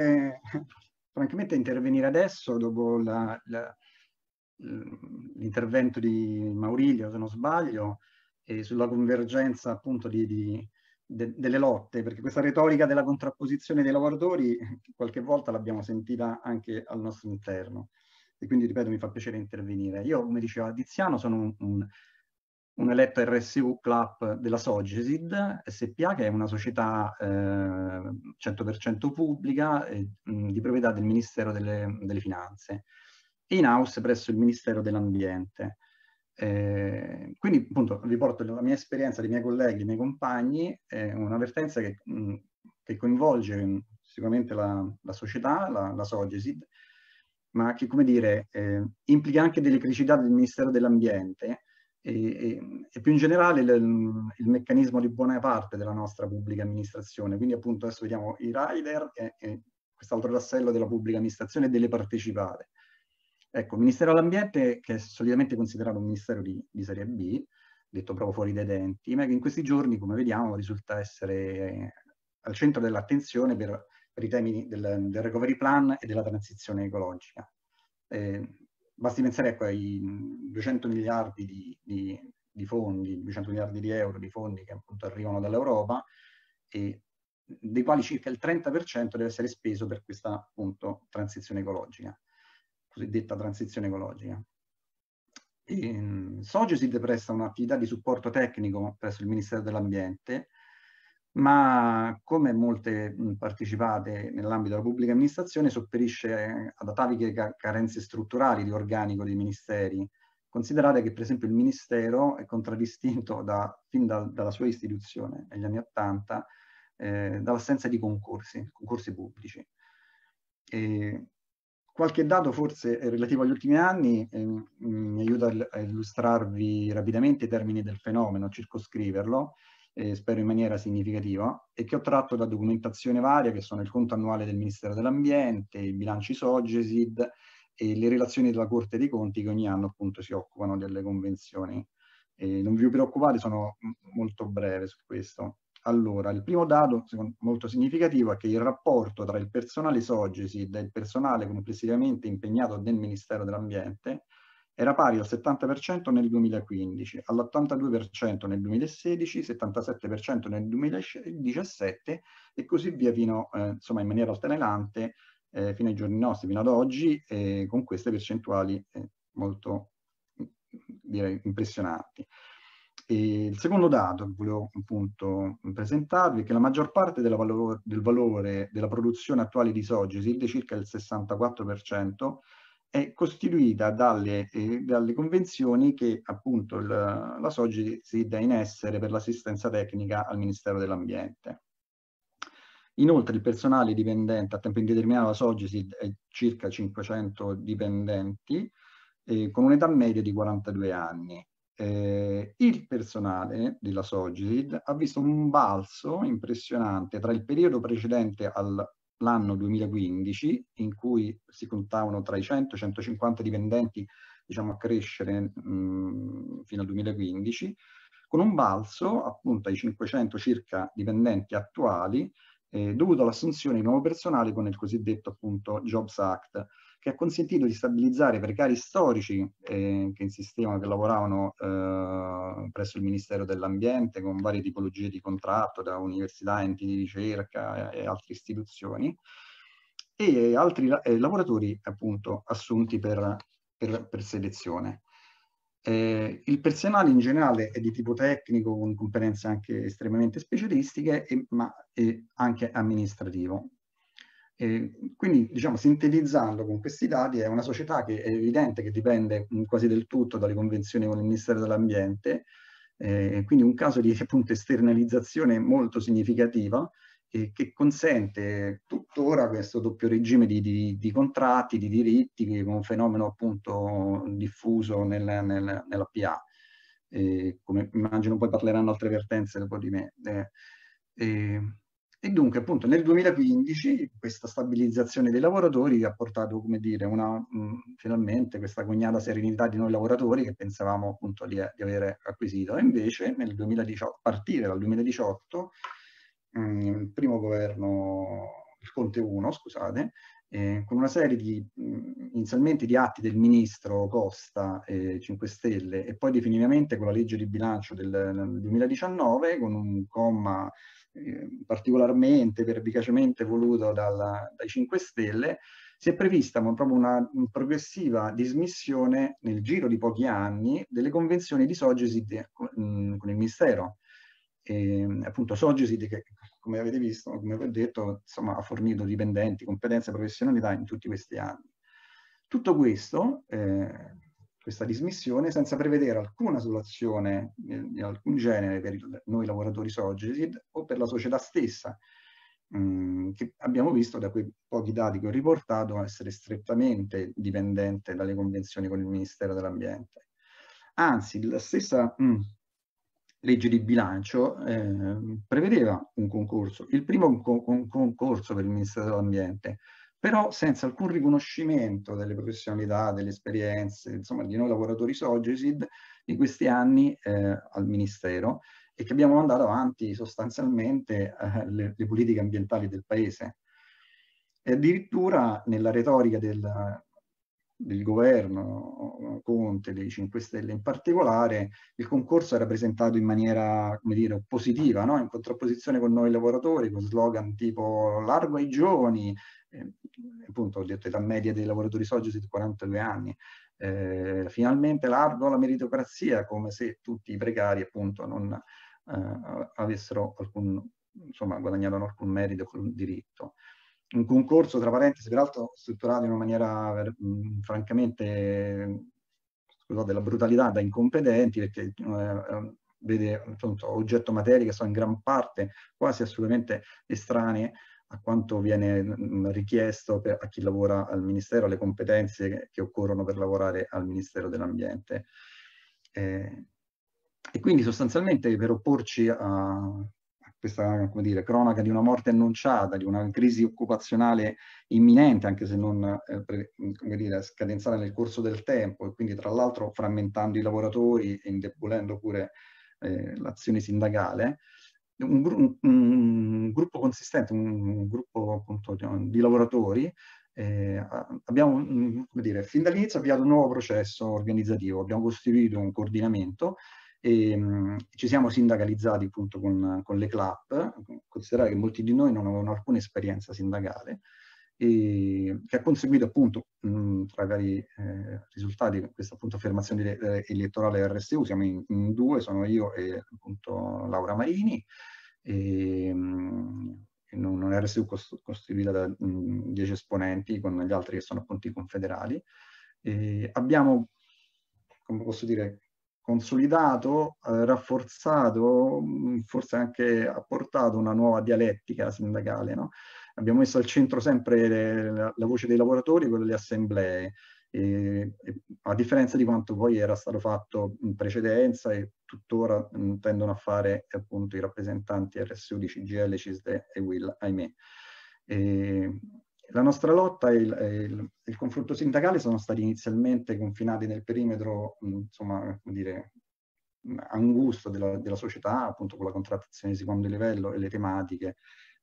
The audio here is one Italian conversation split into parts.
Eh, francamente intervenire adesso, dopo mm, l'intervento di Maurilio, se non sbaglio, eh, sulla convergenza appunto di, di, de, delle lotte, perché questa retorica della contrapposizione dei lavoratori qualche volta l'abbiamo sentita anche al nostro interno. E quindi, ripeto, mi fa piacere intervenire. Io, come diceva Tiziano, sono un, un una lettera RSU CLAP della Sogesid SPA, che è una società eh, 100% pubblica eh, di proprietà del Ministero delle, delle Finanze e in house presso il Ministero dell'Ambiente. Eh, quindi appunto vi porto la mia esperienza, dei miei colleghi, i miei compagni, eh, un'avvertenza che, che coinvolge sicuramente la, la società, la, la Sogesid, ma che come dire eh, implica anche delle criticità del Ministero dell'Ambiente e, e, e più in generale il, il, meccanismo di buona parte della nostra pubblica amministrazione. Quindi appunto adesso vediamo i rider e, e quest'altro tassello della pubblica amministrazione e delle partecipate. Ecco, il Ministero dell'Ambiente, che è solitamente considerato un ministero di, di serie B, detto proprio fuori dai denti, ma che in questi giorni, come vediamo, risulta essere al centro dell'attenzione per, per, i temi del, del, recovery plan e della transizione ecologica. Eh, basti pensare ecco, ai 200 miliardi di, di, di, fondi, 200 miliardi di euro di fondi che appunto arrivano dall'Europa e dei quali circa il 30% deve essere speso per questa appunto transizione ecologica, cosiddetta transizione ecologica. Ehm, Sogesid presta un'attività di supporto tecnico presso il Ministero dell'Ambiente ma come molte partecipate nell'ambito della pubblica amministrazione sopperisce ad ataviche carenze strutturali di organico dei ministeri. Considerate che per esempio il ministero è contraddistinto da, fin da, dalla sua istituzione negli anni 80 eh, dall'assenza di concorsi, concorsi pubblici. E qualche dato forse relativo agli ultimi anni eh, mi aiuta a illustrarvi rapidamente i termini del fenomeno, a circoscriverlo eh, spero in maniera significativa, e che ho tratto da documentazione varia, che sono il conto annuale del Ministero dell'Ambiente, i bilanci SOGESID e le relazioni della Corte dei Conti che ogni anno appunto si occupano delle convenzioni. Eh, non vi preoccupate, sono molto breve su questo. Allora, il primo dato molto significativo è che il rapporto tra il personale SOGESID e il personale complessivamente impegnato nel Ministero dell'Ambiente era pari al 70% nel 2015, all'82% nel 2016, 77% nel 2017 e così via fino, eh, insomma, in maniera altalenante eh, fino ai giorni nostri, fino ad oggi, eh, con queste percentuali eh, molto direi, impressionanti. E il secondo dato che volevo appunto presentarvi è che la maggior parte valore, del valore della produzione attuale di soggesi, circa il 64%, è costituita dalle, eh, dalle convenzioni che appunto il, la SOGI dà in essere per l'assistenza tecnica al Ministero dell'Ambiente. Inoltre il personale dipendente a tempo indeterminato alla Sogesid è circa 500 dipendenti eh, con un'età media di 42 anni. Eh, il personale della Sogisid ha visto un balzo impressionante tra il periodo precedente al l'anno 2015 in cui si contavano tra i 100 e i 150 dipendenti diciamo, a crescere mh, fino al 2015, con un balzo appunto ai 500 circa dipendenti attuali eh, dovuto all'assunzione di nuovo personale con il cosiddetto appunto Jobs Act, che ha consentito di stabilizzare precari storici eh, che insistevano, che lavoravano eh, presso il Ministero dell'Ambiente con varie tipologie di contratto da università, enti di ricerca e, e altre istituzioni e altri eh, lavoratori appunto assunti per, per, per selezione. Eh, il personale in generale è di tipo tecnico, con competenze anche estremamente specialistiche, e, ma anche amministrativo. E ehm, quindi, diciamo, sintetizzando con questi dati, è una società che è evidente che dipende mm, quasi del tutto dalle convenzioni con il Ministero dell'Ambiente, eh, quindi un caso di appunto, esternalizzazione molto significativa eh, che consente tuttora questo doppio regime di, di, di contratti, di diritti, che è un fenomeno appunto diffuso nel, nel, nella PA. Eh, come immagino poi parleranno altre vertenze dopo di me. Eh, ehm, e dunque appunto nel 2015 questa stabilizzazione dei lavoratori ha portato come dire una, mh, mm, finalmente questa cognata serenità di noi lavoratori che pensavamo appunto di, di avere acquisito. E invece nel 2018, a partire dal 2018 mh, il primo governo, il Conte 1 scusate, eh, con una serie di, mh, mm, inizialmente di atti del ministro Costa eh, 5 Stelle e poi definitivamente con la legge di bilancio del, del 2019 con un comma Ehm, particolarmente, pervicacemente voluto dalla, dai 5 Stelle, si è prevista proprio una progressiva dismissione nel giro di pochi anni delle convenzioni di Sogesid con, mm, con il Ministero. E, ehm, appunto Sogesid che come avete visto, come vi ho detto, insomma, ha fornito dipendenti, competenze e professionalità in tutti questi anni. Tutto questo eh, questa dismissione senza prevedere alcuna soluzione di alcun genere per noi lavoratori Sogesid o per la società stessa, mm, che abbiamo visto da quei pochi dati che ho riportato essere strettamente dipendente dalle convenzioni con il Ministero dell'Ambiente. Anzi, la stessa mm, legge di bilancio eh, prevedeva un concorso, il primo un concorso per il Ministero dell'Ambiente però senza alcun riconoscimento delle professionalità, delle esperienze, insomma di noi lavoratori Sogesid di questi anni eh, al Ministero e che abbiamo mandato avanti sostanzialmente eh, le, le, politiche ambientali del Paese. E addirittura nella retorica del, del governo Conte, dei 5 Stelle in particolare, il concorso era presentato in maniera, come dire, positiva, no? in contrapposizione con noi lavoratori, con slogan tipo largo ai giovani, eh, appunto ho detto età media dei lavoratori soggesi di 42 anni, eh, finalmente largo la meritocrazia come se tutti i precari appunto non eh, avessero alcun, insomma guadagnato alcun merito alcun diritto. Un concorso tra parentesi peraltro strutturato in una maniera mh, mm, francamente scusate della brutalità da incompetenti perché eh, vede appunto oggetto materie che sono in gran parte quasi assolutamente estranee a quanto viene mm, richiesto per, a chi lavora al Ministero, alle competenze che occorrono per lavorare al Ministero dell'Ambiente. Eh, e quindi sostanzialmente per opporci a, questa come dire, cronaca di una morte annunciata, di una crisi occupazionale imminente, anche se non eh, pre, come dire, scadenzata nel corso del tempo, e quindi tra l'altro frammentando i lavoratori e indebolendo pure eh, l'azione sindacale, un, gru- un gruppo consistente, un gruppo appunto di, lavoratori, eh, abbiamo mm, come dire, fin dall'inizio avviato un nuovo processo organizzativo, abbiamo costituito un coordinamento e, mh, mm, ci siamo sindacalizzati appunto con, con le CLAP, considerare che molti di noi non avevano alcuna esperienza sindacale, e che ha conseguito appunto mh, tra i vari eh, risultati questa appunto affermazione eh, elettorale RSU, siamo in, in due, sono io e appunto Laura Marini, e, mh, in un RSU costituita da mh, 10 esponenti con gli altri che sono appunto i confederali. E abbiamo, come posso dire, consolidato, eh, rafforzato, forse anche apportato una nuova dialettica sindacale, no? Abbiamo messo al centro sempre le, la, la, voce dei lavoratori, quella delle assemblee, e, e, a differenza di quanto poi era stato fatto in precedenza e tuttora mh, mm, tendono a fare appunto i rappresentanti RSU di CGL, CISDE e WIL, ahimè. E, la nostra lotta e il, il, il, confronto sindacale sono stati inizialmente confinati nel perimetro, mm, insomma, come dire, mm, angusto della, della società, appunto con la contrattazione di secondo livello e le tematiche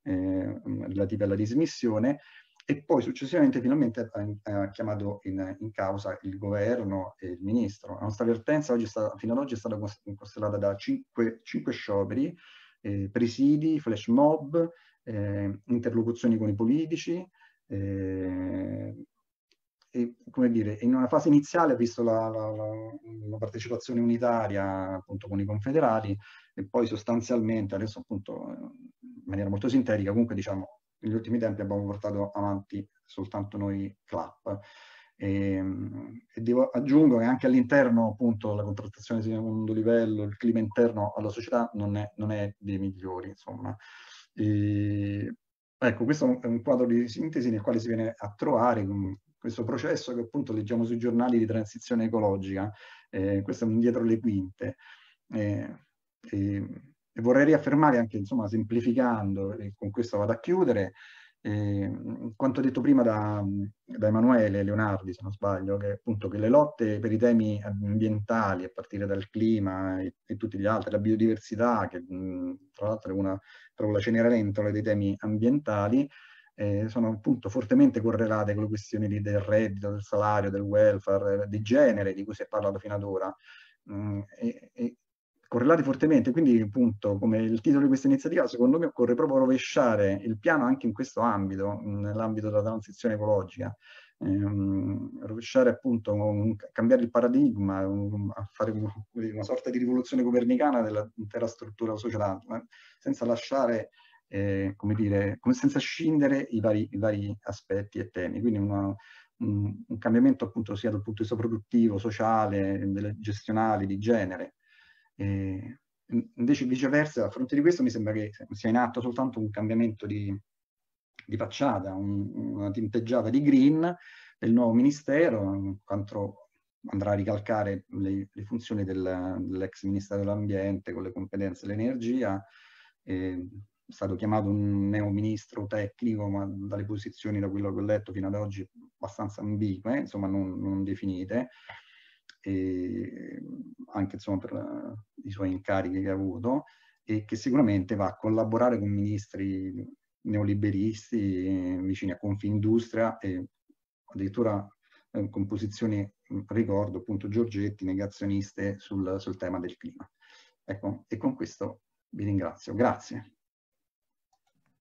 eh, relative alla dismissione e poi successivamente finalmente ha, ha chiamato in, in, causa il governo e il ministro. La nostra avvertenza stata, fino ad oggi è stata costellata da cinque, cinque scioperi, eh, presidi, flash mob, eh, interlocuzioni con i politici, eh, e, come dire, in una fase iniziale, visto la, la, la, partecipazione unitaria appunto con i confederati, e poi sostanzialmente, adesso appunto in maniera molto sintetica, comunque diciamo, negli ultimi tempi abbiamo portato avanti soltanto noi CLAP. E, ehm, e devo, aggiungo che anche all'interno appunto la contrattazione di secondo livello, il clima interno alla società non è, non è dei migliori, insomma. E, Ecco, questo è un quadro di sintesi nel quale si viene a trovare, mm, questo processo che appunto leggiamo sui giornali di transizione ecologica, eh, questo è un dietro le quinte. Eh, eh, e vorrei riaffermare anche, insomma, semplificando, e con questo vado a chiudere, eh, quanto detto prima da, da, Emanuele Leonardi, se non sbaglio, che appunto che le lotte per i temi ambientali, a partire dal clima e, e tutti gli altri, la biodiversità, che mh, tra l'altro è una, trovo la cenerentola dei temi ambientali, eh, sono appunto fortemente correlate con le questioni di, del reddito, del salario, del welfare, di genere di cui si è parlato fino ad ora. Mm, e, e correlate fortemente, quindi appunto come il titolo di questa iniziativa secondo me occorre proprio rovesciare il piano anche in questo ambito, mm, nell'ambito della transizione ecologica, ehm, rovesciare appunto, un, cambiare il paradigma, un, fare un, una sorta di rivoluzione copernicana dell'intera struttura sociale, senza lasciare eh, come dire, come senza scindere i vari, i vari, aspetti e temi. Quindi una, un, un, cambiamento appunto sia dal punto di vista produttivo, sociale, gestionale, di genere. Eh, invece viceversa, a fronte di questo mi sembra che sia in atto soltanto un cambiamento di, di facciata, un, una tinteggiata di green del nuovo ministero, quanto andrà a ricalcare le, le funzioni del, dell'ex ministero dell'ambiente con le competenze dell'energia, eh, stato chiamato un neo ministro tecnico, ma dalle posizioni, da quello che ho letto fino ad oggi, abbastanza ambigue, insomma non, non definite, e anche insomma, per eh, i suoi incarichi che ha avuto, e che sicuramente va a collaborare con ministri neoliberisti eh, vicini a Confindustria e addirittura eh, con posizioni, mm, ricordo appunto Giorgetti, negazioniste sul, sul tema del clima. Ecco, e con questo vi ringrazio. Grazie.